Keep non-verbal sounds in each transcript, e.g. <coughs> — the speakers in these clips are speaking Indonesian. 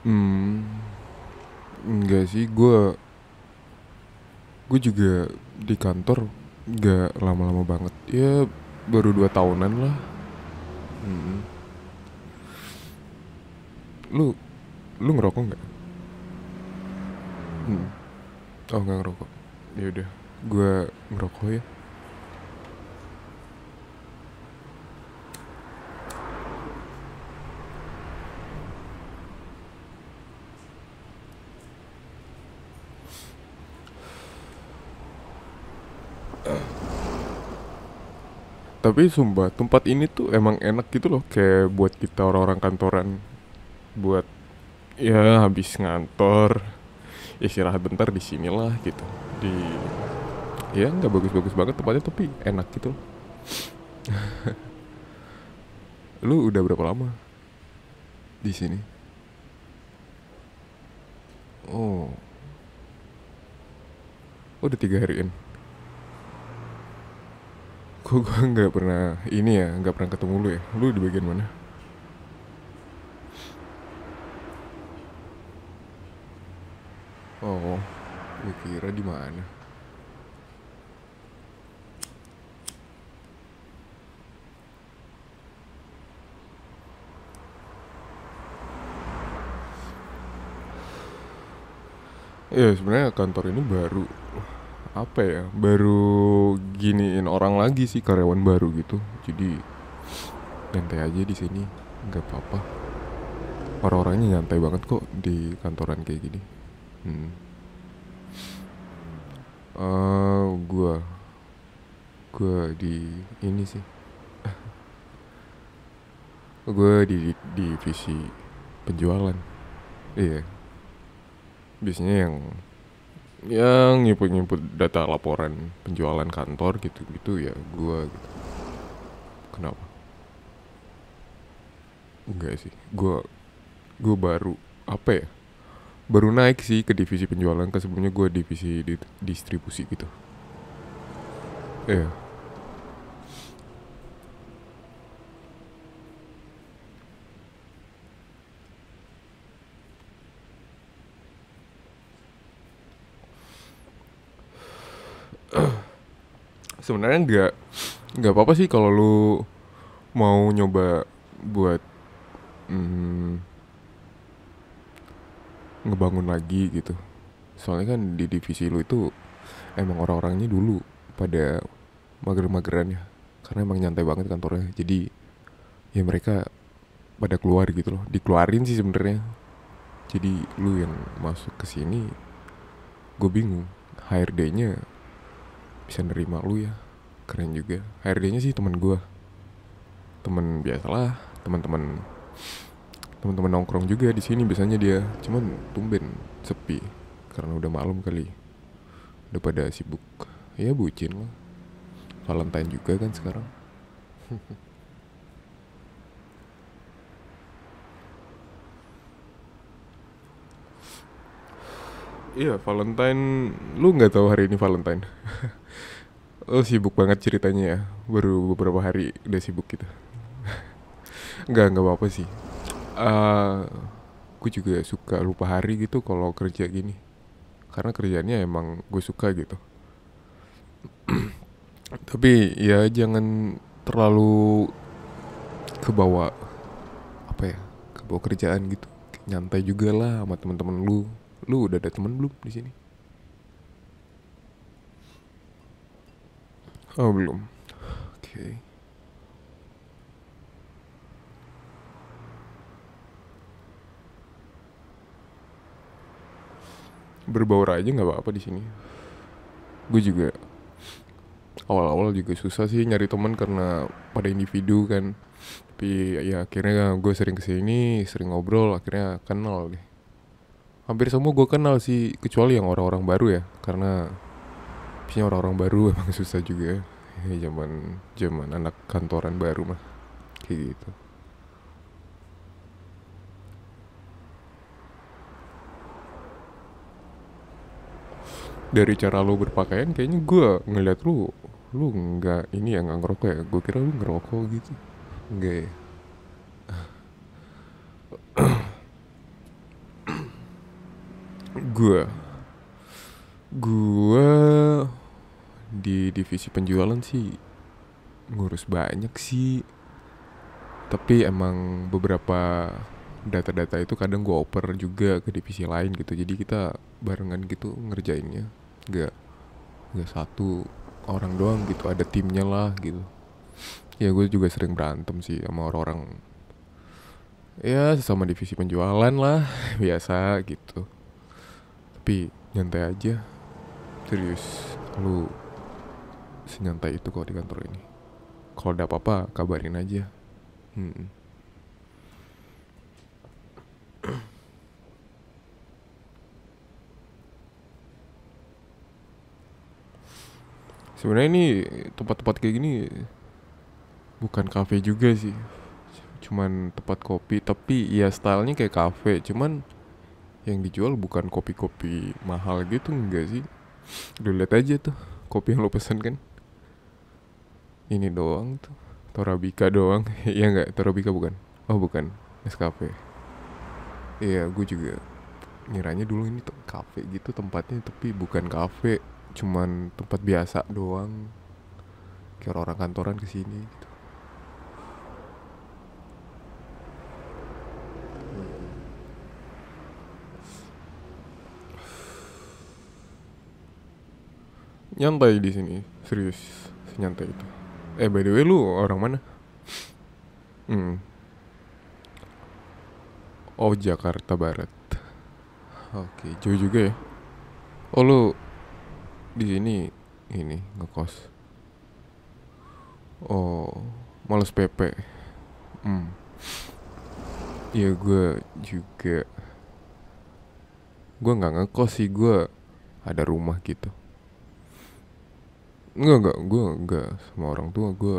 Hmm, enggak sih, gue gue juga di kantor nggak lama-lama banget, ya baru dua tahunan lah. Hmm. Lu lu ngerokok nggak? Hmm. Oh nggak ngerokok. Ya udah, gue ngerokok ya. tapi sumpah tempat ini tuh emang enak gitu loh kayak buat kita orang-orang kantoran buat ya habis ngantor istirahat bentar di sinilah gitu di ya nggak bagus-bagus banget tempatnya tapi enak gitu loh <laughs> lu udah berapa lama di sini oh, oh udah tiga hari ini Kok gue <laughs> nggak pernah ini ya, nggak pernah ketemu lu ya? Lu di bagian mana? Oh, gue kira di mana? Ya sebenarnya kantor ini baru apa ya baru giniin orang lagi sih karyawan baru gitu jadi santai aja di sini nggak apa-apa orang-orangnya nyantai banget kok di kantoran kayak gini hmm. uh, eh, gue gua di ini sih <laughs> gue di, di divisi penjualan iya biasanya yang yang nyiput-nyiput data laporan penjualan kantor gitu-gitu ya gue gitu. Kenapa? Enggak sih. gue gue baru apa ya? Baru naik sih ke divisi penjualan ke kan sebelumnya gue divisi di, distribusi gitu. Ya. Yeah. sebenarnya nggak nggak apa-apa sih kalau lu mau nyoba buat hmm, ngebangun lagi gitu soalnya kan di divisi lu itu emang orang-orangnya dulu pada mager-magerannya karena emang nyantai banget kantornya jadi ya mereka pada keluar gitu loh dikeluarin sih sebenarnya jadi lu yang masuk ke sini gue bingung HRD-nya bisa nerima lu ya keren juga HRD-nya sih temen gue teman biasalah teman-teman teman-teman nongkrong juga di sini biasanya dia cuman tumben sepi karena udah malam kali udah pada sibuk ya bucin lah Valentine juga kan sekarang <laughs> Iya Valentine, lu nggak tahu hari ini Valentine. <laughs> lo sibuk banget ceritanya ya baru beberapa hari udah sibuk gitu <laughs> nggak nggak apa apa sih uh, eh, gue juga suka lupa hari gitu kalau kerja gini karena kerjanya emang gue suka gitu <clears throat> tapi ya jangan terlalu kebawa apa ya kebawa kerjaan gitu nyantai juga lah sama teman-teman lu lu udah ada temen belum di sini Oh belum Oke okay. Berbaur aja nggak apa-apa di sini. Gue juga awal-awal juga susah sih nyari teman karena pada individu kan. Tapi ya akhirnya gue sering kesini, sering ngobrol, akhirnya kenal deh. Hampir semua gue kenal sih, kecuali yang orang-orang baru ya, karena adaptasinya orang-orang baru <laughs> emang susah juga ya zaman zaman anak kantoran baru mah kayak gitu dari cara lo berpakaian kayaknya gue ngeliat lo lu nggak ini yang nggak ngerokok ya gue kira lu ngerokok gitu enggak ya gue <coughs> gue di divisi penjualan sih ngurus banyak sih tapi emang beberapa data-data itu kadang gue oper juga ke divisi lain gitu jadi kita barengan gitu ngerjainnya nggak nggak satu orang doang gitu ada timnya lah gitu ya gue juga sering berantem sih sama orang-orang ya sesama divisi penjualan lah <laughs> biasa gitu tapi nyantai aja serius lu senyantai itu kalau di kantor ini kalau ada apa-apa kabarin aja hmm. sebenarnya ini tempat-tempat kayak gini bukan kafe juga sih cuman tempat kopi tapi ya stylenya kayak kafe cuman yang dijual bukan kopi-kopi mahal gitu enggak sih udah lihat aja tuh kopi yang lo pesen kan ini doang tuh Torabika doang <laughs> Iya nggak Torabika bukan Oh bukan Nescafe Iya gue juga Ngiranya dulu ini tuh kafe gitu tempatnya Tapi bukan kafe Cuman tempat biasa doang Kayak orang kantoran kesini gitu nyantai di sini serius senyantai itu Eh by the way lu orang mana? Hmm. Oh Jakarta Barat. Oke, okay, jauh juga ya. Oh lu di sini ini ngekos. Oh, malas PP. Hmm. Iya gue juga. Gue nggak ngekos sih gue ada rumah gitu. Enggak, enggak, gue enggak sama orang tua gue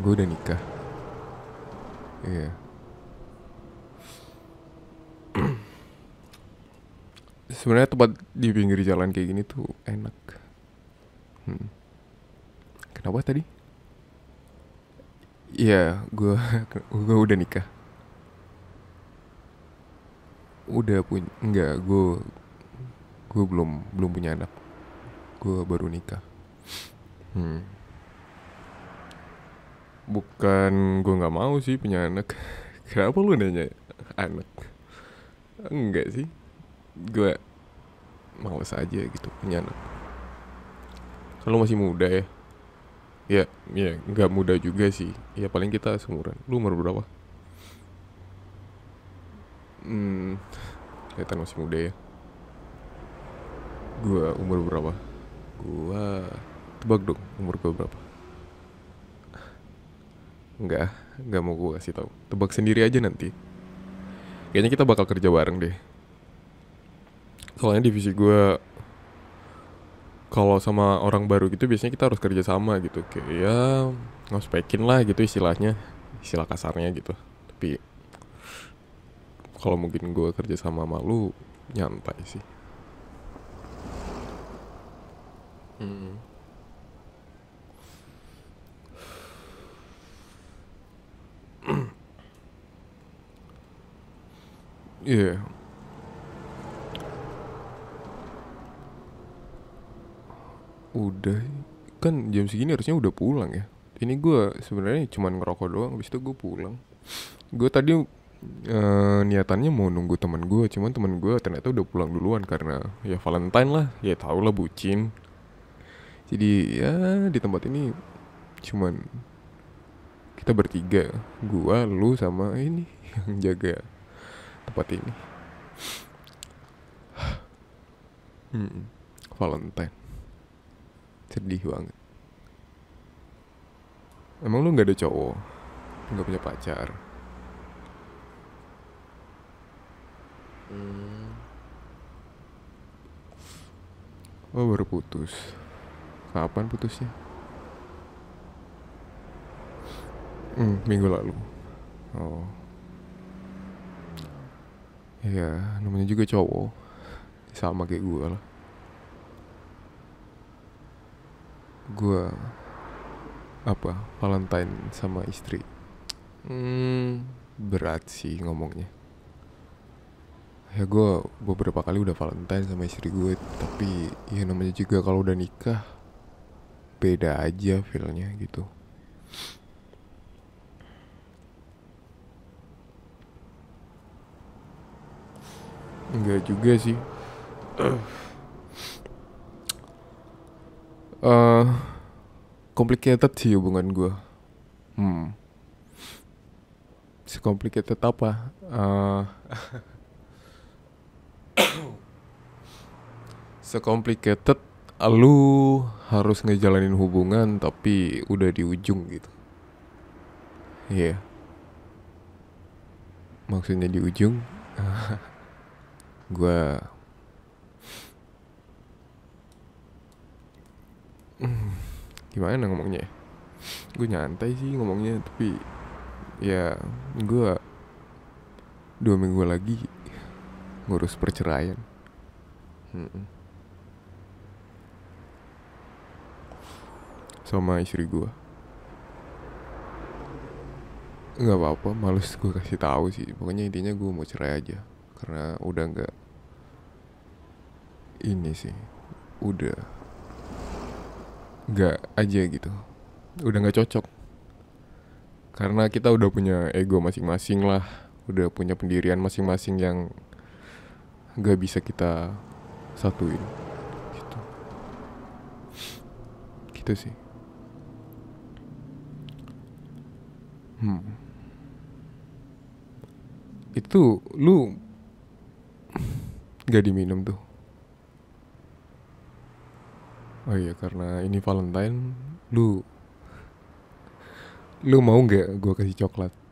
Gue udah nikah Iya yeah. <clears throat> Sebenarnya tempat di pinggir jalan kayak gini tuh enak hmm. Kenapa tadi? Iya, yeah, gue gue udah nikah. Udah punya, enggak, gue gue belum belum punya anak gue baru nikah hmm. bukan gue nggak mau sih punya anak <laughs> kenapa lu nanya anak enggak sih gue mau saja gitu punya anak kalau masih muda ya ya ya nggak muda juga sih ya paling kita seumuran lu umur berapa hmm kelihatan masih muda ya gue umur berapa Gua tebak dong umur gua berapa? Enggak, enggak mau gua kasih tau. Tebak sendiri aja nanti. Kayaknya kita bakal kerja bareng deh. Soalnya divisi gua kalau sama orang baru gitu biasanya kita harus kerja sama gitu kayak ya ngospekin lah gitu istilahnya istilah kasarnya gitu tapi kalau mungkin gue kerja sama malu nyantai sih Hmm. <clears throat> yeah. Udah kan jam segini harusnya udah pulang ya. Ini gue sebenarnya cuma ngerokok doang, habis itu gue pulang. Gue tadi uh, niatannya mau nunggu teman gue, cuman teman gue ternyata udah pulang duluan karena ya Valentine lah, ya tau lah bucin jadi ya di tempat ini cuman kita bertiga gua lu sama ini <laughs> yang jaga tempat ini hmm, <sighs> Valentine sedih banget emang lu nggak ada cowok nggak punya pacar hmm. oh baru putus kapan putusnya hmm, minggu lalu oh ya namanya juga cowok sama kayak gue lah gue apa Valentine sama istri hmm, berat sih ngomongnya ya gue beberapa kali udah Valentine sama istri gue tapi ya namanya juga kalau udah nikah beda aja feelnya gitu Enggak juga sih uh, <clears throat> complicated sih hubungan gue hmm si complicated apa eh, uh, <coughs> se complicated lu harus ngejalanin hubungan tapi udah di ujung gitu. Iya. Yeah. Maksudnya di ujung <laughs> gua <clears throat> gimana ngomongnya ya? Gue nyantai sih ngomongnya tapi ya gue dua minggu lagi ngurus perceraian. Hmm. sama istri gue nggak apa-apa malus gue kasih tahu sih pokoknya intinya gue mau cerai aja karena udah nggak ini sih udah nggak aja gitu udah nggak cocok karena kita udah punya ego masing-masing lah udah punya pendirian masing-masing yang nggak bisa kita satuin gitu gitu sih hmm. itu lu <laughs> gak diminum tuh oh iya karena ini Valentine lu lu mau nggak gue kasih coklat